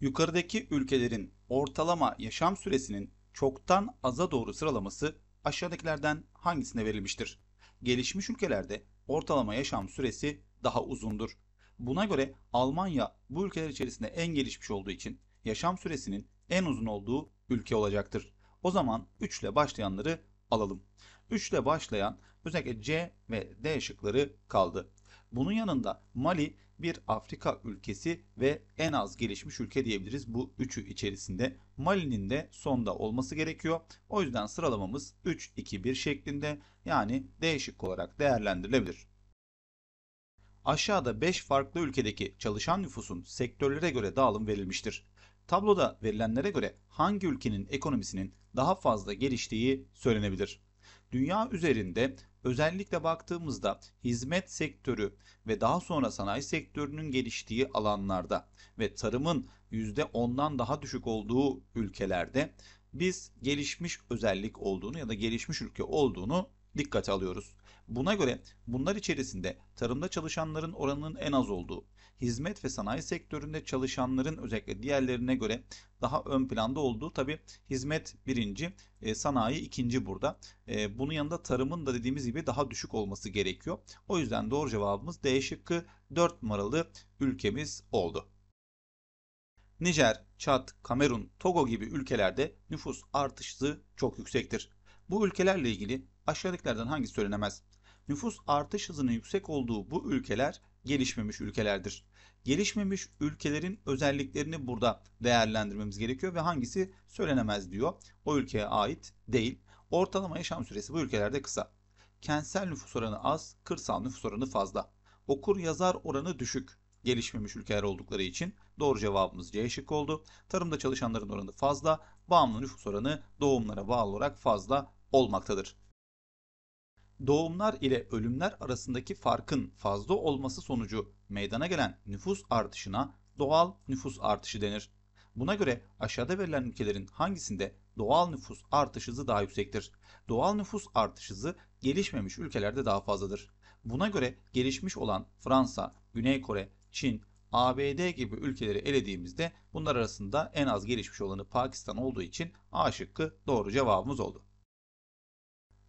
Yukarıdaki ülkelerin ortalama yaşam süresinin çoktan aza doğru sıralaması aşağıdakilerden hangisine verilmiştir? Gelişmiş ülkelerde ortalama yaşam süresi daha uzundur. Buna göre Almanya bu ülkeler içerisinde en gelişmiş olduğu için yaşam süresinin en uzun olduğu ülke olacaktır. O zaman 3 ile başlayanları alalım. 3 ile başlayan özellikle C ve D şıkları kaldı. Bunun yanında Mali bir Afrika ülkesi ve en az gelişmiş ülke diyebiliriz bu üçü içerisinde. Mali'nin de sonda olması gerekiyor. O yüzden sıralamamız 3-2-1 şeklinde yani değişik olarak değerlendirilebilir. Aşağıda 5 farklı ülkedeki çalışan nüfusun sektörlere göre dağılım verilmiştir. Tabloda verilenlere göre hangi ülkenin ekonomisinin daha fazla geliştiği söylenebilir. Dünya üzerinde özellikle baktığımızda hizmet sektörü ve daha sonra sanayi sektörünün geliştiği alanlarda ve tarımın %10'dan daha düşük olduğu ülkelerde biz gelişmiş özellik olduğunu ya da gelişmiş ülke olduğunu dikkate alıyoruz. Buna göre bunlar içerisinde tarımda çalışanların oranının en az olduğu, hizmet ve sanayi sektöründe çalışanların özellikle diğerlerine göre daha ön planda olduğu tabi hizmet birinci e, sanayi ikinci burada. E, bunun yanında tarımın da dediğimiz gibi daha düşük olması gerekiyor. O yüzden doğru cevabımız D şıkkı 4 numaralı ülkemiz oldu. Nijer, Çat, Kamerun, Togo gibi ülkelerde nüfus artışı çok yüksektir. Bu ülkelerle ilgili aşağıdakilerden hangisi söylenemez? Nüfus artış hızının yüksek olduğu bu ülkeler gelişmemiş ülkelerdir. Gelişmemiş ülkelerin özelliklerini burada değerlendirmemiz gerekiyor ve hangisi söylenemez diyor. O ülkeye ait değil. Ortalama yaşam süresi bu ülkelerde kısa. Kentsel nüfus oranı az, kırsal nüfus oranı fazla. Okur yazar oranı düşük. Gelişmemiş ülkeler oldukları için doğru cevabımız C şık oldu. Tarımda çalışanların oranı fazla, bağımlı nüfus oranı doğumlara bağlı olarak fazla olmaktadır doğumlar ile ölümler arasındaki farkın fazla olması sonucu meydana gelen nüfus artışına doğal nüfus artışı denir. Buna göre aşağıda verilen ülkelerin hangisinde doğal nüfus artış hızı daha yüksektir? Doğal nüfus artış hızı gelişmemiş ülkelerde daha fazladır. Buna göre gelişmiş olan Fransa, Güney Kore, Çin, ABD gibi ülkeleri elediğimizde bunlar arasında en az gelişmiş olanı Pakistan olduğu için A şıkkı doğru cevabımız oldu.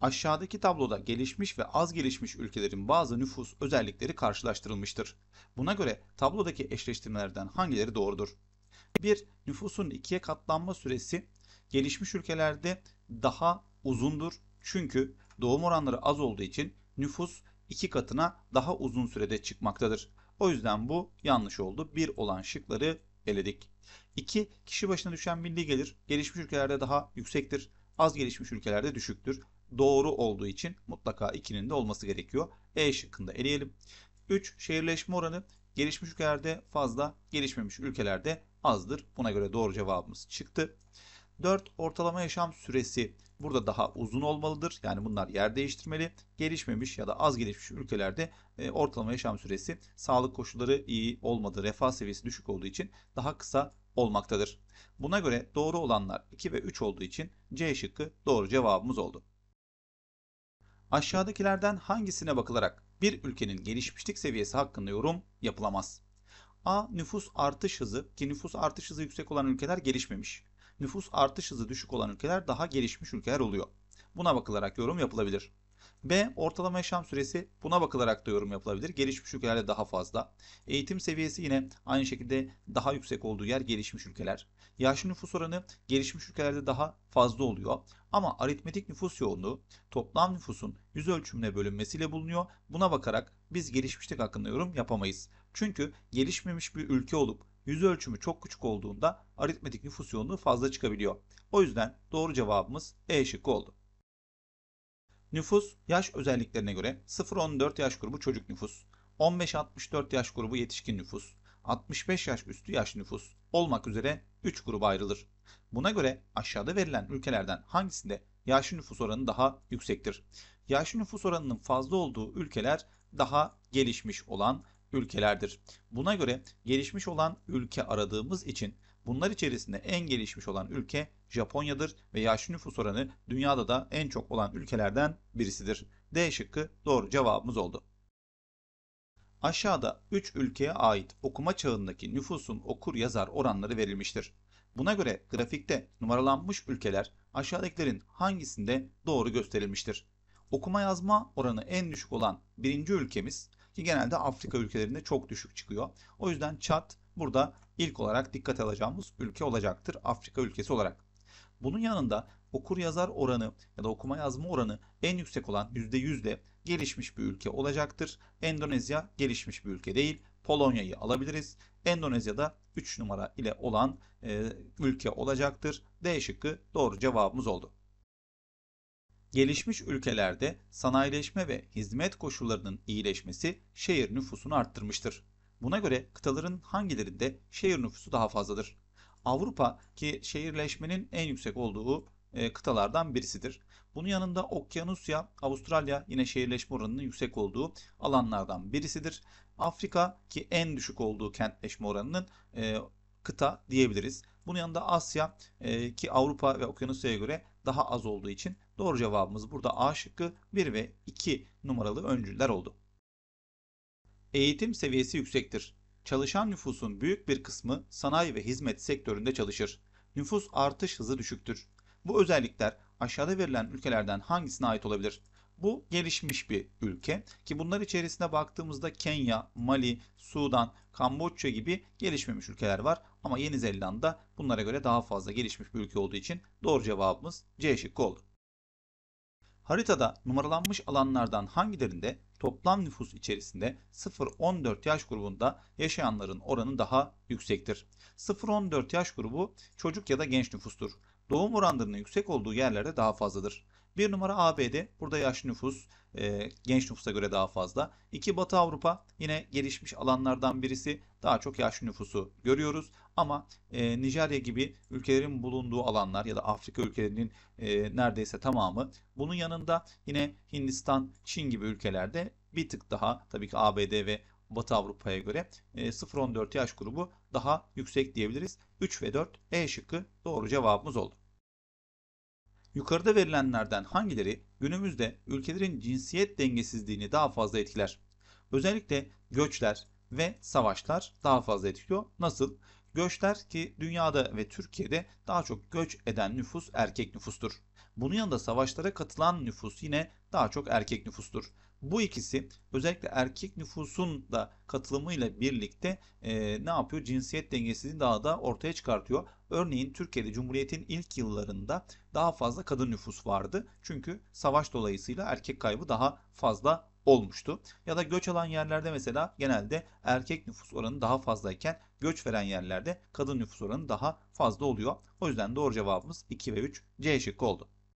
Aşağıdaki tabloda gelişmiş ve az gelişmiş ülkelerin bazı nüfus özellikleri karşılaştırılmıştır. Buna göre tablodaki eşleştirmelerden hangileri doğrudur? 1. Nüfusun ikiye katlanma süresi gelişmiş ülkelerde daha uzundur. Çünkü doğum oranları az olduğu için nüfus iki katına daha uzun sürede çıkmaktadır. O yüzden bu yanlış oldu. 1 olan şıkları eledik. 2. Kişi başına düşen milli gelir gelişmiş ülkelerde daha yüksektir. Az gelişmiş ülkelerde düşüktür doğru olduğu için mutlaka 2'nin de olması gerekiyor. E şıkkında eleyelim. 3. Şehirleşme oranı gelişmiş ülkelerde fazla, gelişmemiş ülkelerde azdır. Buna göre doğru cevabımız çıktı. 4. Ortalama yaşam süresi burada daha uzun olmalıdır. Yani bunlar yer değiştirmeli. Gelişmemiş ya da az gelişmiş ülkelerde e, ortalama yaşam süresi sağlık koşulları iyi olmadığı, refah seviyesi düşük olduğu için daha kısa olmaktadır. Buna göre doğru olanlar 2 ve 3 olduğu için C şıkkı doğru cevabımız oldu. Aşağıdakilerden hangisine bakılarak bir ülkenin gelişmişlik seviyesi hakkında yorum yapılamaz? A. Nüfus artış hızı ki nüfus artış hızı yüksek olan ülkeler gelişmemiş. Nüfus artış hızı düşük olan ülkeler daha gelişmiş ülkeler oluyor. Buna bakılarak yorum yapılabilir. B. Ortalama yaşam süresi buna bakılarak da yorum yapılabilir. Gelişmiş ülkelerde daha fazla. Eğitim seviyesi yine aynı şekilde daha yüksek olduğu yer gelişmiş ülkeler. Yaşlı nüfus oranı gelişmiş ülkelerde daha fazla oluyor. Ama aritmetik nüfus yoğunluğu toplam nüfusun yüz ölçümüne bölünmesiyle bulunuyor. Buna bakarak biz gelişmişlik hakkında yorum yapamayız. Çünkü gelişmemiş bir ülke olup yüz ölçümü çok küçük olduğunda aritmetik nüfus yoğunluğu fazla çıkabiliyor. O yüzden doğru cevabımız E şıkkı oldu. Nüfus yaş özelliklerine göre 0-14 yaş grubu çocuk nüfus, 15-64 yaş grubu yetişkin nüfus, 65 yaş üstü yaş nüfus olmak üzere 3 gruba ayrılır. Buna göre aşağıda verilen ülkelerden hangisinde yaşlı nüfus oranı daha yüksektir? Yaşlı nüfus oranının fazla olduğu ülkeler daha gelişmiş olan ülkelerdir. Buna göre gelişmiş olan ülke aradığımız için Bunlar içerisinde en gelişmiş olan ülke Japonya'dır ve yaşlı nüfus oranı dünyada da en çok olan ülkelerden birisidir. D şıkkı doğru cevabımız oldu. Aşağıda 3 ülkeye ait okuma çağındaki nüfusun okur yazar oranları verilmiştir. Buna göre grafikte numaralanmış ülkeler aşağıdakilerin hangisinde doğru gösterilmiştir? Okuma yazma oranı en düşük olan birinci ülkemiz ki genelde Afrika ülkelerinde çok düşük çıkıyor. O yüzden Çat, Burada ilk olarak dikkat alacağımız ülke olacaktır Afrika ülkesi olarak. Bunun yanında okur yazar oranı ya da okuma yazma oranı en yüksek olan %100 de gelişmiş bir ülke olacaktır. Endonezya gelişmiş bir ülke değil. Polonya'yı alabiliriz. Endonezya'da 3 numara ile olan e, ülke olacaktır. D şıkkı doğru cevabımız oldu. Gelişmiş ülkelerde sanayileşme ve hizmet koşullarının iyileşmesi şehir nüfusunu arttırmıştır. Buna göre kıtaların hangilerinde şehir nüfusu daha fazladır? Avrupa ki şehirleşmenin en yüksek olduğu e, kıtalardan birisidir. Bunun yanında Okyanusya, Avustralya yine şehirleşme oranının yüksek olduğu alanlardan birisidir. Afrika ki en düşük olduğu kentleşme oranının e, kıta diyebiliriz. Bunun yanında Asya e, ki Avrupa ve Okyanusya'ya göre daha az olduğu için doğru cevabımız burada A şıkkı 1 ve 2 numaralı öncüler oldu. Eğitim seviyesi yüksektir. Çalışan nüfusun büyük bir kısmı sanayi ve hizmet sektöründe çalışır. Nüfus artış hızı düşüktür. Bu özellikler aşağıda verilen ülkelerden hangisine ait olabilir? Bu gelişmiş bir ülke ki bunlar içerisinde baktığımızda Kenya, Mali, Sudan, Kamboçya gibi gelişmemiş ülkeler var. Ama Yeni Zelanda bunlara göre daha fazla gelişmiş bir ülke olduğu için doğru cevabımız C şıkkı oldu. Haritada numaralanmış alanlardan hangilerinde toplam nüfus içerisinde 0-14 yaş grubunda yaşayanların oranı daha yüksektir? 0-14 yaş grubu çocuk ya da genç nüfustur. Doğum oranlarının yüksek olduğu yerlerde daha fazladır. Bir numara ABD. Burada yaş nüfus e, genç nüfusa göre daha fazla. 2 Batı Avrupa yine gelişmiş alanlardan birisi. Daha çok yaş nüfusu görüyoruz. Ama e, Nijerya gibi ülkelerin bulunduğu alanlar ya da Afrika ülkelerinin e, neredeyse tamamı. Bunun yanında yine Hindistan, Çin gibi ülkelerde bir tık daha tabii ki ABD ve Batı Avrupa'ya göre e, 0-14 yaş grubu daha yüksek diyebiliriz. 3 ve 4 E şıkkı doğru cevabımız oldu. Yukarıda verilenlerden hangileri günümüzde ülkelerin cinsiyet dengesizliğini daha fazla etkiler? Özellikle göçler ve savaşlar daha fazla etkiliyor. Nasıl? Göçler ki dünyada ve Türkiye'de daha çok göç eden nüfus erkek nüfustur. Bunun yanında savaşlara katılan nüfus yine daha çok erkek nüfustur. Bu ikisi özellikle erkek nüfusun da katılımıyla birlikte e, ne yapıyor? Cinsiyet dengesini daha da ortaya çıkartıyor. Örneğin Türkiye'de Cumhuriyet'in ilk yıllarında daha fazla kadın nüfus vardı. Çünkü savaş dolayısıyla erkek kaybı daha fazla olmuştu. Ya da göç alan yerlerde mesela genelde erkek nüfus oranı daha fazlayken göç veren yerlerde kadın nüfus oranı daha fazla oluyor. O yüzden doğru cevabımız 2 ve 3 C şıkkı oldu.